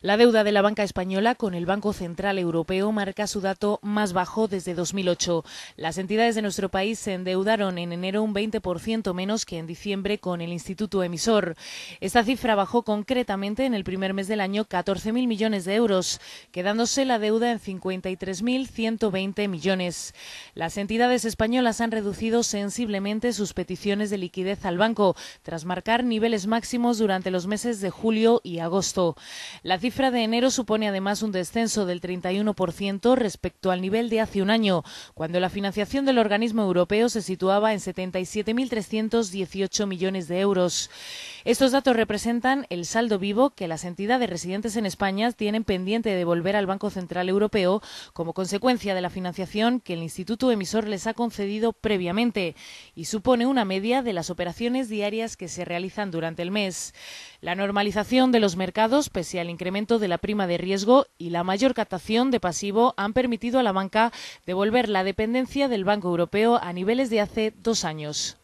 La deuda de la banca española con el Banco Central Europeo marca su dato más bajo desde 2008. Las entidades de nuestro país se endeudaron en enero un 20% menos que en diciembre con el instituto emisor. Esta cifra bajó concretamente en el primer mes del año 14.000 millones de euros, quedándose la deuda en 53.120 millones. Las entidades españolas han reducido sensiblemente sus peticiones de liquidez al banco, tras marcar niveles máximos durante los meses de julio y agosto. La cifra de enero supone además un descenso del 31% respecto al nivel de hace un año, cuando la financiación del organismo europeo se situaba en 77.318 millones de euros. Estos datos representan el saldo vivo que las entidades residentes en España tienen pendiente de devolver al Banco Central Europeo como consecuencia de la financiación que el Instituto Emisor les ha concedido previamente y supone una media de las operaciones diarias que se realizan durante el mes. La normalización de los mercados, pese al incremento de la prima de riesgo y la mayor captación de pasivo han permitido a la banca devolver la dependencia del Banco Europeo a niveles de hace dos años.